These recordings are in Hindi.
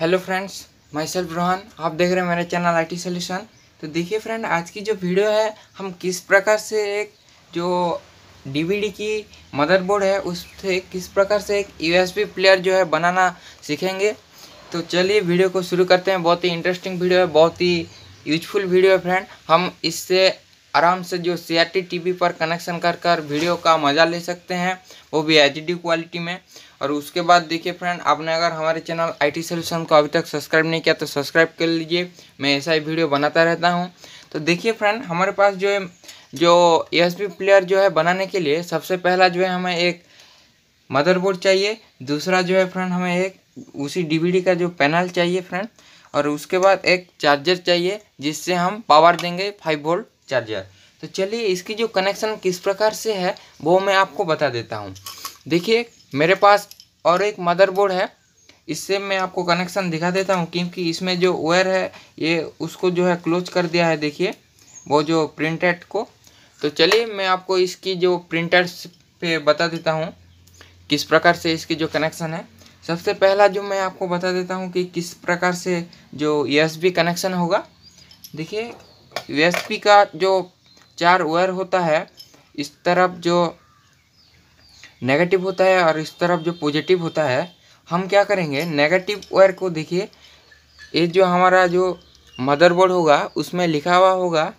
hello friends myself Rohan आप देख रहे हैं मेरे चैनल आई टी सोल्यूशन तो देखिए फ्रेंड आज की जो वीडियो है हम किस प्रकार से एक जो डीवीडी की मदरबोर्ड है उससे किस प्रकार से एक यूएसबी प्लेयर जो है बनाना सीखेंगे तो चलिए वीडियो को शुरू करते हैं बहुत ही इंटरेस्टिंग वीडियो है बहुत ही यूजफुल वीडियो है फ्रेंड हम इससे आराम से जो सी आर टी पर कनेक्शन कर कर वीडियो का मज़ा ले सकते हैं वो भी एच क्वालिटी में और उसके बाद देखिए फ्रेंड आपने अगर हमारे चैनल आई टी सोल्यूशन को अभी तक सब्सक्राइब नहीं किया तो सब्सक्राइब कर लीजिए मैं ऐसा ही वीडियो बनाता रहता हूँ तो देखिए फ्रेंड हमारे पास जो है जो एस प्लेयर जो है बनाने के लिए सबसे पहला जो है हमें एक मदरबोर्ड चाहिए दूसरा जो है फ्रेंड हमें एक उसी डीवीडी का जो पैनल चाहिए फ्रेंड और उसके बाद एक चार्जर चाहिए जिससे हम पावर देंगे फाइव वोल्ट चार्जर तो चलिए इसकी जो कनेक्शन किस प्रकार से है वो मैं आपको बता देता हूँ देखिए मेरे पास और एक मदरबोर्ड है इससे मैं आपको कनेक्शन दिखा देता हूँ क्योंकि इसमें जो वायर है ये उसको जो है क्लोज कर दिया है देखिए वो जो प्रिंटेड को तो चलिए मैं आपको इसकी जो प्रिंटर्स पे बता देता हूँ किस प्रकार से इसकी जो कनेक्शन है सबसे पहला जो मैं आपको बता देता हूँ कि किस प्रकार से जो यूएसबी कनेक्शन होगा देखिए वीएसपी का जो चार वायर होता है इस तरफ जो नेगेटिव होता है और इस तरफ जो पॉजिटिव होता है हम क्या करेंगे नेगेटिव वायर को देखिए ये जो हमारा जो मदरबोर्ड होगा उसमें लिखा हुआ होगा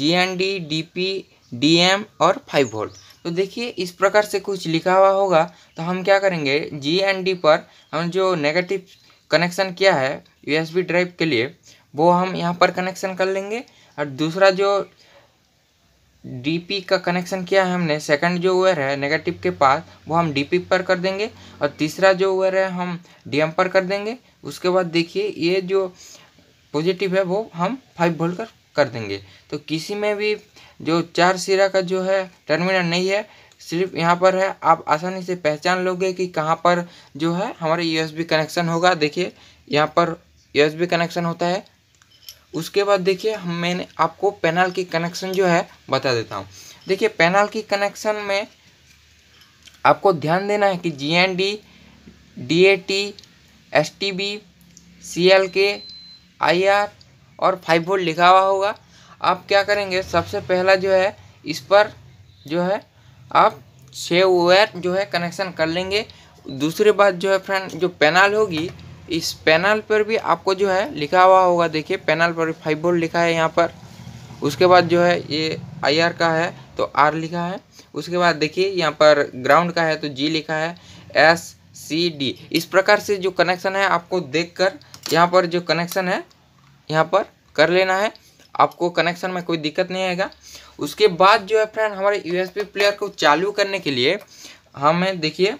G N D D P D M और फाइव वोल्ट तो देखिए इस प्रकार से कुछ लिखा हुआ होगा तो हम क्या करेंगे जी एन डी पर हम जो नेगेटिव कनेक्शन किया है यूएसबी ड्राइव के लिए वो हम यहाँ पर कनेक्शन कर लेंगे और दूसरा जो डीपी का कनेक्शन किया है हमने सेकंड जो वेयर है नेगेटिव के पास वो हम डीपी पर कर देंगे और तीसरा जो वेयर है हम डीएम पर कर देंगे उसके बाद देखिए ये जो पॉजिटिव है वो हम फाइव वोल्ट कर कर देंगे तो किसी में भी जो चार सिरा का जो है टर्मिनल नहीं है सिर्फ यहाँ पर है आप आसानी से पहचान लोगे कि कहाँ पर जो है हमारा यूएसबी कनेक्शन होगा देखिए यहाँ पर यूएसबी कनेक्शन होता है उसके बाद देखिए हम मैंने आपको पैनल की कनेक्शन जो है बता देता हूँ देखिए पैनल की कनेक्शन में आपको ध्यान देना है कि G N D D A T S T B C L K I R और फाइव वोल्ट लिखा हुआ होगा आप क्या करेंगे सबसे पहला जो है इस पर जो है आप छः वायर जो है कनेक्शन कर लेंगे दूसरी बात जो है फ्रेंड जो पैनल होगी इस पैनल पर भी आपको जो है लिखा हुआ होगा देखिए पैनल पर फाइव वोल्ट लिखा है यहाँ पर उसके बाद जो है ये आई आर का है तो आर लिखा है उसके बाद देखिए यहाँ पर ग्राउंड का है तो जी लिखा है एस सी डी इस प्रकार से जो कनेक्शन है आपको देखकर यहाँ पर जो कनेक्शन है यहाँ पर कर लेना है आपको कनेक्शन में कोई दिक्कत नहीं आएगा उसके बाद जो है फ्रेंड हमारे यूएसबी प्लेयर को चालू करने के लिए हमें देखिए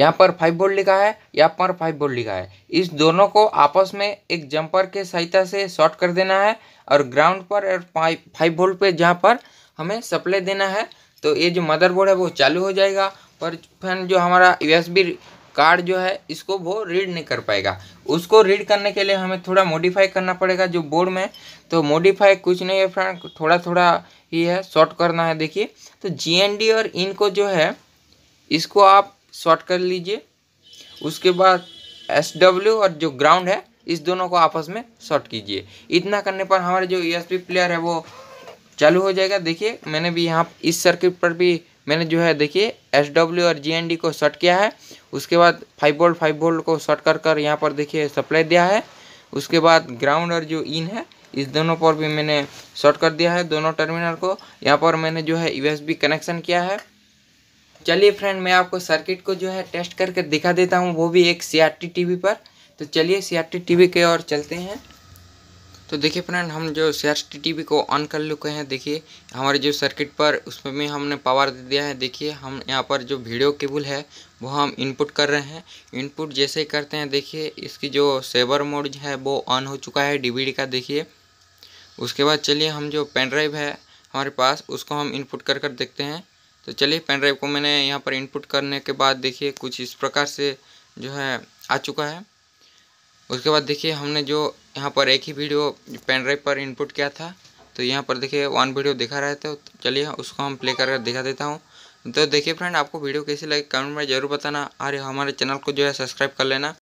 यहाँ पर फाइव बोल्ट लिखा है यहाँ पर फाइव बोल्ट लिखा है इस दोनों को आपस में एक जंपर के सहायता से शॉर्ट कर देना है और ग्राउंड पर और फाइव बोल्ट पे जहाँ पर हमें सप्लाई देना है तो ये जो मदरबोर्ड है वो चालू हो जाएगा पर फैन जो हमारा यूएसबी कार्ड जो है इसको वो रीड नहीं कर पाएगा उसको रीड करने के लिए हमें थोड़ा मॉडिफाई करना पड़ेगा जो बोर्ड में तो मॉडिफाई कुछ नहीं है फ्रेंड थोड़ा थोड़ा ही है शॉर्ट करना है देखिए तो जी और इनको जो है इसको आप शॉर्ट कर लीजिए उसके बाद एस डब्ल्यू और जो ग्राउंड है इस दोनों को आपस में शॉर्ट कीजिए इतना करने पर हमारे जो ई e प्लेयर है वो चालू हो जाएगा देखिए मैंने भी यहाँ इस सर्किट पर भी मैंने जो है देखिए एस डब्ल्यू और जी एन डी को शॉर्ट किया है उसके बाद फाइव वोल्ट फाइव वोल्ट को शॉर्ट कर कर यहाँ पर देखिए सप्लाई दिया है उसके बाद ग्राउंड और जो इन है इस दोनों पर भी मैंने शॉर्ट कर दिया है दोनों टर्मिनल को यहाँ पर मैंने जो है यूएसबी कनेक्शन किया है चलिए फ्रेंड मैं आपको सर्किट को जो है टेस्ट करके दिखा देता हूँ वो भी एक C R T T V पर तो चलिए C R T T V के और चलते हैं तो देखिए फ्रेंड हम जो C R T T V को ऑन कर लुके हैं देखिए हमारे जो सर्किट पर उसमें भी हमने पावर दे दिया है देखिए हम यहाँ पर जो वीडियो केबल है वो हम इनपुट कर रहे हैं इनपुट जैसे ही करते हैं देखिए इसकी जो सेवर मोड है वो ऑन हो चुका है डी का देखिए उसके बाद चलिए हम जो पेन ड्राइव है हमारे पास उसको हम इनपुट कर कर देखते हैं तो चलिए पेन ड्राइव को मैंने यहाँ पर इनपुट करने के बाद देखिए कुछ इस प्रकार से जो है आ चुका है उसके बाद देखिए हमने जो यहाँ पर एक ही वीडियो पेन ड्राइव पर इनपुट किया था तो यहाँ पर देखिए वन वीडियो दिखा रहे थे तो चलिए उसको हम प्ले करके दिखा देता हूँ तो देखिए फ्रेंड आपको वीडियो कैसी लगी कमेंट में ज़रूर बताना और हमारे चैनल को जो है सब्सक्राइब कर लेना